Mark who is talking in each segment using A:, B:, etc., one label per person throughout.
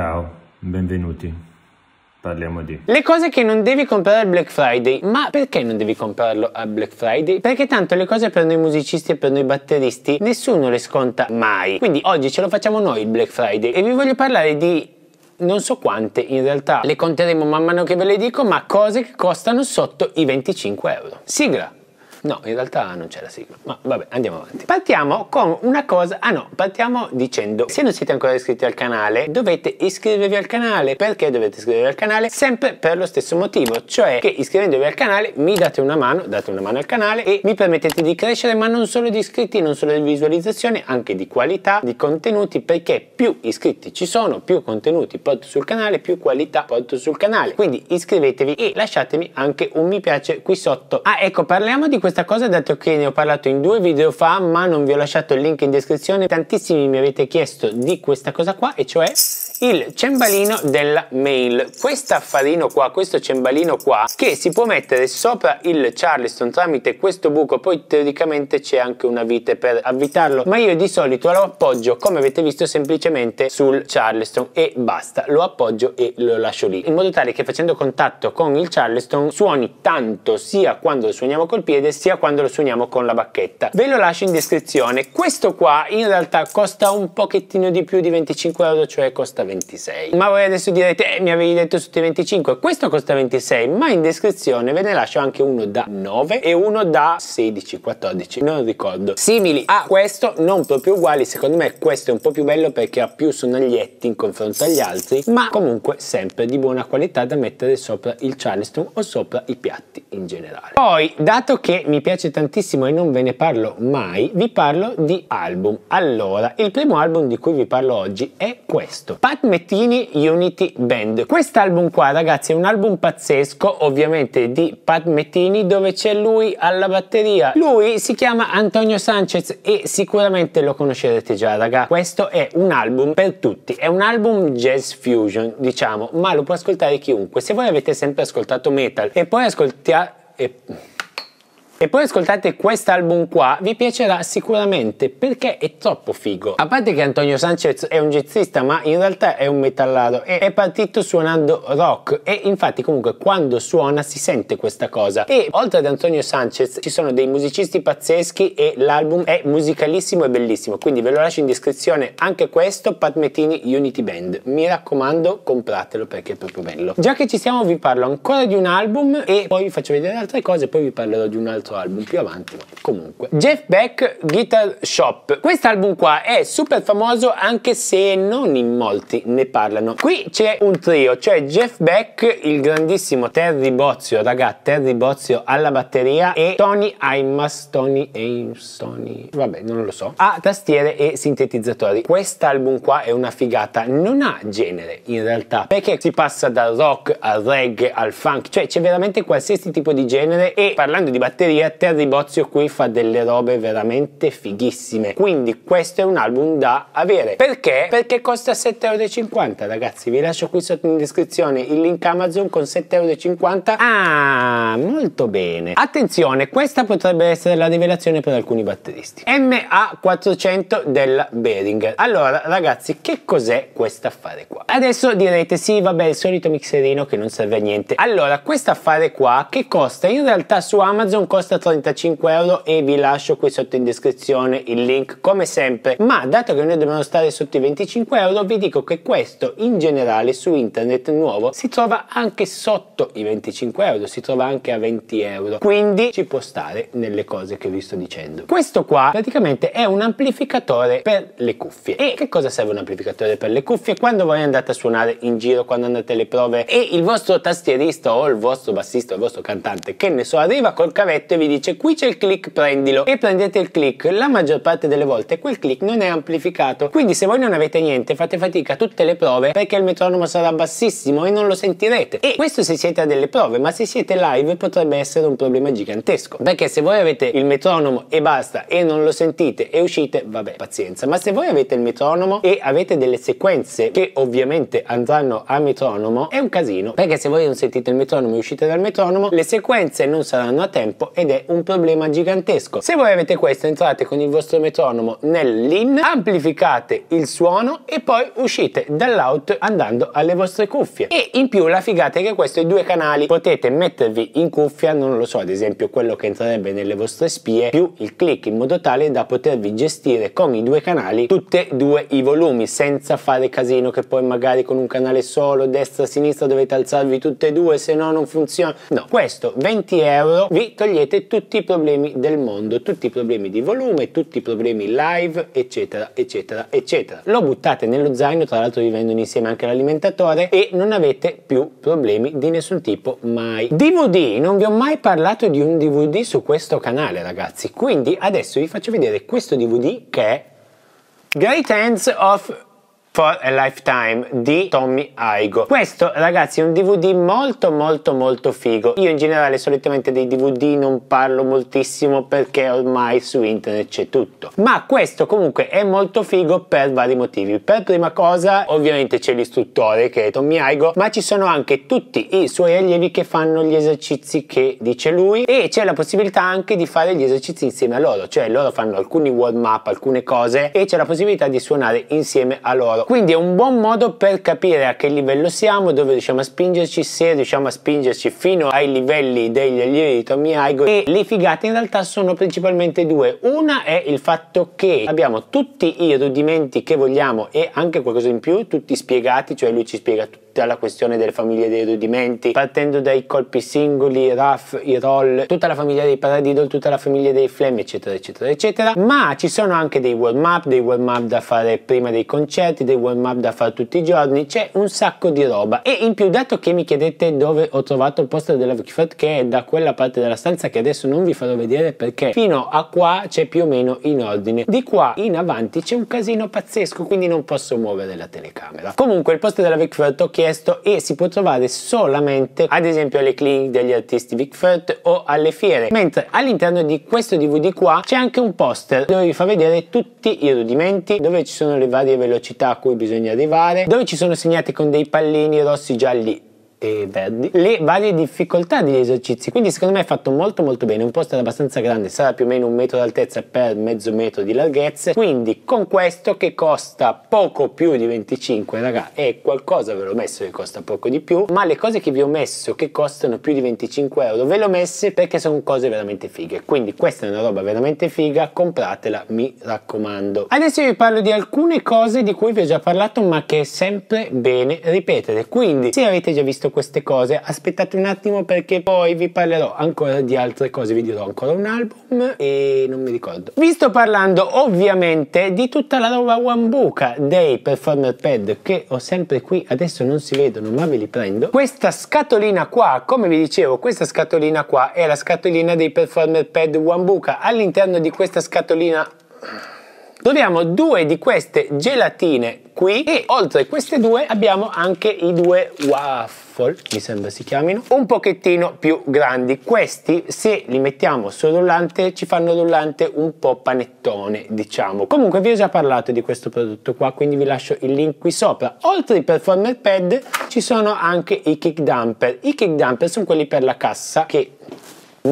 A: Ciao, benvenuti. Parliamo di. Le cose che non devi comprare al Black Friday. Ma perché non devi comprarlo al Black Friday? Perché tanto le cose per noi musicisti e per noi batteristi nessuno le sconta mai. Quindi oggi ce lo facciamo noi il Black Friday e vi voglio parlare di non so quante in realtà. Le conteremo man mano che ve le dico, ma cose che costano sotto i 25 euro. Sigla! No, in realtà non c'è la sigla, ma vabbè, andiamo avanti. Partiamo con una cosa, ah no, partiamo dicendo, se non siete ancora iscritti al canale, dovete iscrivervi al canale. Perché dovete iscrivervi al canale? Sempre per lo stesso motivo, cioè che iscrivendovi al canale mi date una mano, date una mano al canale e mi permettete di crescere, ma non solo di iscritti, non solo di visualizzazione, anche di qualità, di contenuti, perché più iscritti ci sono, più contenuti porto sul canale, più qualità porto sul canale. Quindi iscrivetevi e lasciatemi anche un mi piace qui sotto. Ah, ecco, parliamo di questo questa cosa dato che ne ho parlato in due video fa ma non vi ho lasciato il link in descrizione. Tantissimi mi avete chiesto di questa cosa qua e cioè il cembalino della mail. Questo affarino qua, questo cembalino qua, che si può mettere sopra il Charleston tramite questo buco, poi teoricamente c'è anche una vite per avvitarlo, ma io di solito lo appoggio, come avete visto, semplicemente sul Charleston e basta, lo appoggio e lo lascio lì, in modo tale che facendo contatto con il Charleston suoni tanto sia quando lo suoniamo col piede sia quando lo suoniamo con la bacchetta. Ve lo lascio in descrizione, questo qua in realtà costa un pochettino di più di 25 euro, cioè costa 20. 26. Ma voi adesso direte, eh, mi avevi detto tutti 25, questo costa 26, ma in descrizione ve ne lascio anche uno da 9 e uno da 16, 14, non ricordo. Simili a questo, non proprio uguali, secondo me questo è un po' più bello perché ha più sonaglietti in confronto agli altri, ma comunque sempre di buona qualità da mettere sopra il charleston o sopra i piatti in generale. Poi, dato che mi piace tantissimo e non ve ne parlo mai, vi parlo di album. Allora, il primo album di cui vi parlo oggi è questo. Mike Mettini Unity Band. Quest'album qua ragazzi è un album pazzesco ovviamente di Pat Mettini dove c'è lui alla batteria. Lui si chiama Antonio Sanchez e sicuramente lo conoscerete già raga. Questo è un album per tutti, è un album jazz fusion diciamo ma lo può ascoltare chiunque. Se voi avete sempre ascoltato metal e poi ascoltiate... E e poi ascoltate quest'album qua, vi piacerà sicuramente perché è troppo figo. A parte che Antonio Sanchez è un jazzista ma in realtà è un metallaro e è partito suonando rock e infatti comunque quando suona si sente questa cosa. E oltre ad Antonio Sanchez ci sono dei musicisti pazzeschi e l'album è musicalissimo e bellissimo, quindi ve lo lascio in descrizione anche questo, Pat Metini Unity Band. Mi raccomando compratelo perché è proprio bello. Già che ci siamo vi parlo ancora di un album e poi vi faccio vedere altre cose e poi vi parlerò di un altro altro album più avanti, ma comunque. Jeff Beck Guitar Shop. Quest'album qua è super famoso anche se non in molti ne parlano. Qui c'è un trio, cioè Jeff Beck, il grandissimo Terry Bozio, raga, Terry Bozio alla batteria e Tony Aimas, Tony Ames, Tony... vabbè, non lo so, a tastiere e sintetizzatori. Quest'album qua è una figata, non ha genere in realtà, perché si passa dal rock al reggae al funk, cioè c'è veramente qualsiasi tipo di genere e parlando di batteria Terry Bozio qui fa delle robe veramente fighissime. Quindi questo è un album da avere. Perché? Perché costa 7,50€ ragazzi. Vi lascio qui sotto in descrizione il link Amazon con 7,50€. Ah, molto bene. Attenzione, questa potrebbe essere la rivelazione per alcuni batteristi. MA400 della Behringer. Allora ragazzi, che cos'è questo affare qua? Adesso direte sì, vabbè, il solito mixerino che non serve a niente. Allora, questo affare qua che costa? In realtà su Amazon costa costa 35 euro e vi lascio qui sotto in descrizione il link come sempre ma dato che noi dobbiamo stare sotto i 25 euro vi dico che questo in generale su internet nuovo si trova anche sotto i 25 euro si trova anche a 20 euro quindi ci può stare nelle cose che vi sto dicendo questo qua praticamente è un amplificatore per le cuffie e che cosa serve un amplificatore per le cuffie quando voi andate a suonare in giro quando andate alle prove e il vostro tastierista o il vostro bassista o il vostro cantante che ne so arriva col cavetto e vi dice qui c'è il click prendilo e prendete il click la maggior parte delle volte quel click non è amplificato quindi se voi non avete niente fate fatica a tutte le prove perché il metronomo sarà bassissimo e non lo sentirete e questo se siete a delle prove ma se siete live potrebbe essere un problema gigantesco perché se voi avete il metronomo e basta e non lo sentite e uscite vabbè pazienza ma se voi avete il metronomo e avete delle sequenze che ovviamente andranno a metronomo è un casino perché se voi non sentite il metronomo e uscite dal metronomo le sequenze non saranno a tempo e ed è un problema gigantesco. Se voi avete questo entrate con il vostro metronomo nell'in, amplificate il suono e poi uscite dall'out andando alle vostre cuffie. E in più la figata è che questo questi due canali potete mettervi in cuffia, non lo so, ad esempio quello che entrerebbe nelle vostre spie, più il click in modo tale da potervi gestire con i due canali tutti e due i volumi senza fare casino che poi magari con un canale solo, destra, sinistra dovete alzarvi tutte e due se no non funziona. No, questo 20 euro vi togliete avete tutti i problemi del mondo, tutti i problemi di volume, tutti i problemi live, eccetera, eccetera, eccetera. Lo buttate nello zaino, tra l'altro vi insieme anche l'alimentatore e non avete più problemi di nessun tipo mai. DVD, non vi ho mai parlato di un DVD su questo canale ragazzi, quindi adesso vi faccio vedere questo DVD che è Great Hands of for a Lifetime di Tommy Aigo. Questo ragazzi è un DVD molto molto molto figo. Io in generale solitamente dei DVD non parlo moltissimo perché ormai su internet c'è tutto. Ma questo comunque è molto figo per vari motivi. Per prima cosa ovviamente c'è l'istruttore che è Tommy Aigo ma ci sono anche tutti i suoi allievi che fanno gli esercizi che dice lui e c'è la possibilità anche di fare gli esercizi insieme a loro. Cioè loro fanno alcuni warm up, alcune cose e c'è la possibilità di suonare insieme a loro quindi è un buon modo per capire a che livello siamo, dove riusciamo a spingerci, se riusciamo a spingerci fino ai livelli degli allievi di Tommy Aigo. E le figate in realtà sono principalmente due. Una è il fatto che abbiamo tutti i rudimenti che vogliamo e anche qualcosa in più, tutti spiegati, cioè lui ci spiega tutto tutta questione delle famiglie dei rudimenti, partendo dai colpi singoli, i Raff, i roll, tutta la famiglia dei Paradiddle, tutta la famiglia dei Flame, eccetera, eccetera, eccetera. Ma ci sono anche dei warm up, dei warm up da fare prima dei concerti, dei warm up da fare tutti i giorni, c'è un sacco di roba. E in più, dato che mi chiedete dove ho trovato il poster della Vicfat, che è da quella parte della stanza che adesso non vi farò vedere perché fino a qua c'è più o meno in ordine. Di qua in avanti c'è un casino pazzesco, quindi non posso muovere la telecamera. Comunque, il poster della Vicfat, che richiesto e si può trovare solamente ad esempio alle clinic degli artisti Vic Bigfoot o alle fiere mentre all'interno di questo DVD qua c'è anche un poster dove vi fa vedere tutti i rudimenti dove ci sono le varie velocità a cui bisogna arrivare dove ci sono segnate con dei pallini rossi gialli e verdi, le varie difficoltà degli esercizi, quindi secondo me è fatto molto molto bene, un posto abbastanza grande, sarà più o meno un metro d'altezza per mezzo metro di larghezza, quindi con questo che costa poco più di 25 raga, è qualcosa ve l'ho messo che costa poco di più, ma le cose che vi ho messo che costano più di 25 euro ve le ho messe perché sono cose veramente fighe, quindi questa è una roba veramente figa, compratela, mi raccomando. Adesso vi parlo di alcune cose di cui vi ho già parlato ma che è sempre bene ripetere, quindi se avete già visto detto queste cose, aspettate un attimo perché poi vi parlerò ancora di altre cose, vi dirò ancora un album e non mi ricordo. Vi sto parlando ovviamente di tutta la roba One Buca dei Performer Pad che ho sempre qui, adesso non si vedono ma ve li prendo. Questa scatolina qua, come vi dicevo, questa scatolina qua è la scatolina dei Performer Pad One Buca. All'interno di questa scatolina troviamo due di queste gelatine qui e oltre queste due abbiamo anche i due waffle mi sembra si chiamino, un pochettino più grandi. Questi, se li mettiamo sul rullante, ci fanno rullante un po' panettone, diciamo. Comunque vi ho già parlato di questo prodotto qua, quindi vi lascio il link qui sopra. Oltre i performer pad ci sono anche i kick dumper. I kick dumper sono quelli per la cassa che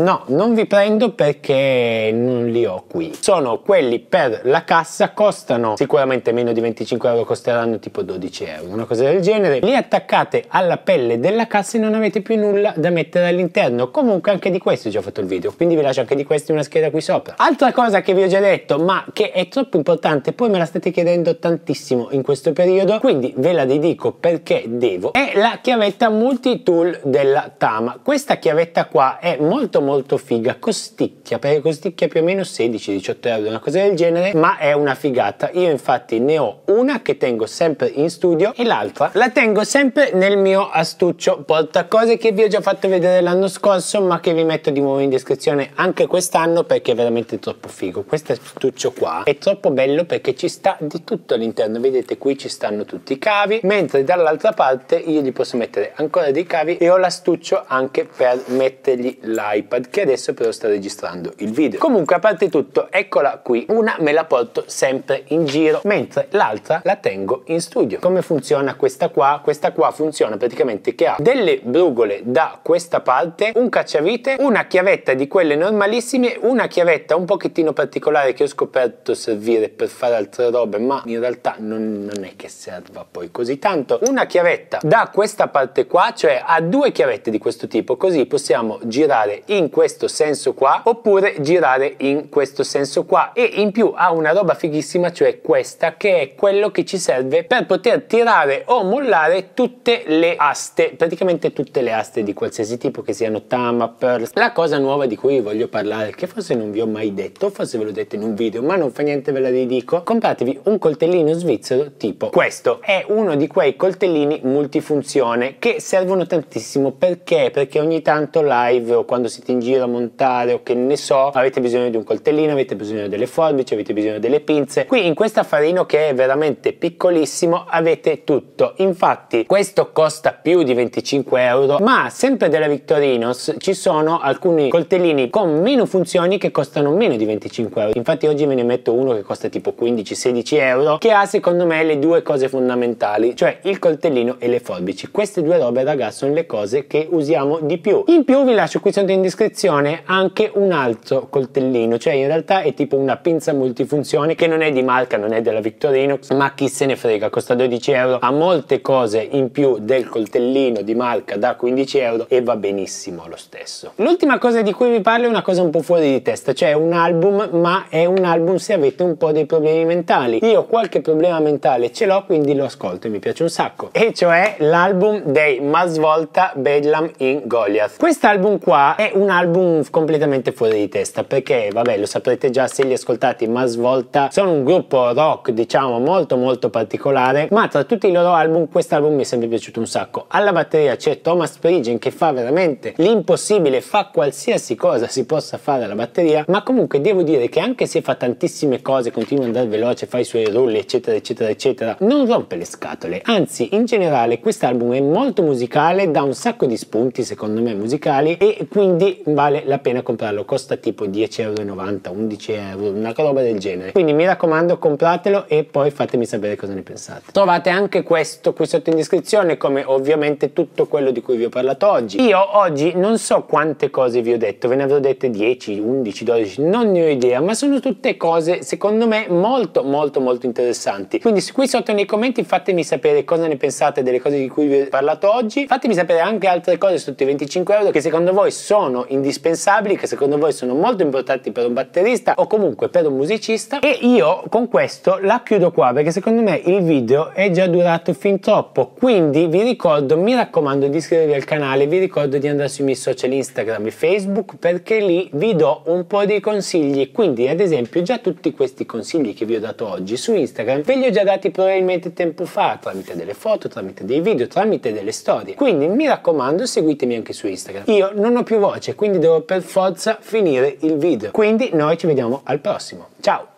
A: No, non vi prendo perché non li ho qui. Sono quelli per la cassa, costano sicuramente meno di 25 euro, costeranno tipo 12 euro, una cosa del genere. Li attaccate alla pelle della cassa e non avete più nulla da mettere all'interno. Comunque anche di questi ho già fatto il video, quindi vi lascio anche di questi una scheda qui sopra. Altra cosa che vi ho già detto, ma che è troppo importante, poi me la state chiedendo tantissimo in questo periodo, quindi ve la dedico perché devo, è la chiavetta multi-tool della Tama. Questa chiavetta qua è molto molto molto figa, costicchia, perché costicchia più o meno 16-18 euro, una cosa del genere, ma è una figata. Io infatti ne ho una che tengo sempre in studio e l'altra la tengo sempre nel mio astuccio porta cose che vi ho già fatto vedere l'anno scorso, ma che vi metto di nuovo in descrizione anche quest'anno perché è veramente troppo figo. Questo astuccio qua è troppo bello perché ci sta di tutto all'interno, vedete qui ci stanno tutti i cavi, mentre dall'altra parte io gli posso mettere ancora dei cavi e ho l'astuccio anche per mettergli l'iPad iPad che adesso però sta registrando il video. Comunque a parte tutto eccola qui, una me la porto sempre in giro mentre l'altra la tengo in studio. Come funziona questa qua? Questa qua funziona praticamente che ha delle brugole da questa parte, un cacciavite, una chiavetta di quelle normalissime, una chiavetta un pochettino particolare che ho scoperto servire per fare altre robe ma in realtà non, non è che serva poi così tanto, una chiavetta da questa parte qua, cioè ha due chiavette di questo tipo così possiamo girare il in questo senso qua oppure girare in questo senso qua e in più ha una roba fighissima cioè questa che è quello che ci serve per poter tirare o mollare tutte le aste praticamente tutte le aste di qualsiasi tipo che siano Tama, Pearl la cosa nuova di cui vi voglio parlare che forse non vi ho mai detto forse ve l'ho detto in un video ma non fa niente ve la ridico compratevi un coltellino svizzero tipo questo è uno di quei coltellini multifunzione che servono tantissimo perché perché ogni tanto live o quando si siete in giro a montare o che ne so, avete bisogno di un coltellino, avete bisogno delle forbici, avete bisogno delle pinze. Qui in questo affarino che è veramente piccolissimo avete tutto. Infatti questo costa più di 25 euro, ma sempre della Victorinos ci sono alcuni coltellini con meno funzioni che costano meno di 25 euro. Infatti oggi me ne metto uno che costa tipo 15-16 euro, che ha secondo me le due cose fondamentali, cioè il coltellino e le forbici. Queste due robe raga sono le cose che usiamo di più. In più vi lascio qui sotto in descrizione descrizione anche un altro coltellino, cioè in realtà è tipo una pinza multifunzione che non è di marca, non è della Victorinox, ma chi se ne frega, costa 12 euro, ha molte cose in più del coltellino di marca da 15 euro e va benissimo lo stesso. L'ultima cosa di cui vi parlo è una cosa un po' fuori di testa, cioè un album, ma è un album se avete un po' dei problemi mentali. Io qualche problema mentale ce l'ho, quindi lo ascolto e mi piace un sacco. E cioè l'album dei Masvolta Bedlam in Goliath. Quest'album qua è un un album completamente fuori di testa perché vabbè lo saprete già se li ascoltate ma svolta sono un gruppo rock diciamo molto molto particolare ma tra tutti i loro album questo album mi è sempre piaciuto un sacco alla batteria c'è Thomas Pridgen che fa veramente l'impossibile fa qualsiasi cosa si possa fare alla batteria ma comunque devo dire che anche se fa tantissime cose continua ad andare veloce fa i suoi rulli eccetera eccetera eccetera non rompe le scatole anzi in generale quest'album è molto musicale da un sacco di spunti secondo me musicali e quindi vale la pena comprarlo, costa tipo 10,90 euro, 11 euro, una roba del genere. Quindi mi raccomando compratelo e poi fatemi sapere cosa ne pensate. Trovate anche questo qui sotto in descrizione come ovviamente tutto quello di cui vi ho parlato oggi. Io oggi non so quante cose vi ho detto, ve ne avrò dette 10, 11, 12, non ne ho idea, ma sono tutte cose secondo me molto molto molto interessanti. Quindi qui sotto nei commenti fatemi sapere cosa ne pensate delle cose di cui vi ho parlato oggi, fatemi sapere anche altre cose sotto i 25 euro che secondo voi sono indispensabili che secondo voi sono molto importanti per un batterista o comunque per un musicista e io con questo la chiudo qua perché secondo me il video è già durato fin troppo quindi vi ricordo mi raccomando di iscrivervi al canale vi ricordo di andare sui miei social Instagram e Facebook perché lì vi do un po' di consigli quindi ad esempio già tutti questi consigli che vi ho dato oggi su Instagram ve li ho già dati probabilmente tempo fa tramite delle foto tramite dei video tramite delle storie quindi mi raccomando seguitemi anche su Instagram io non ho più voce quindi devo per forza finire il video. Quindi noi ci vediamo al prossimo. Ciao!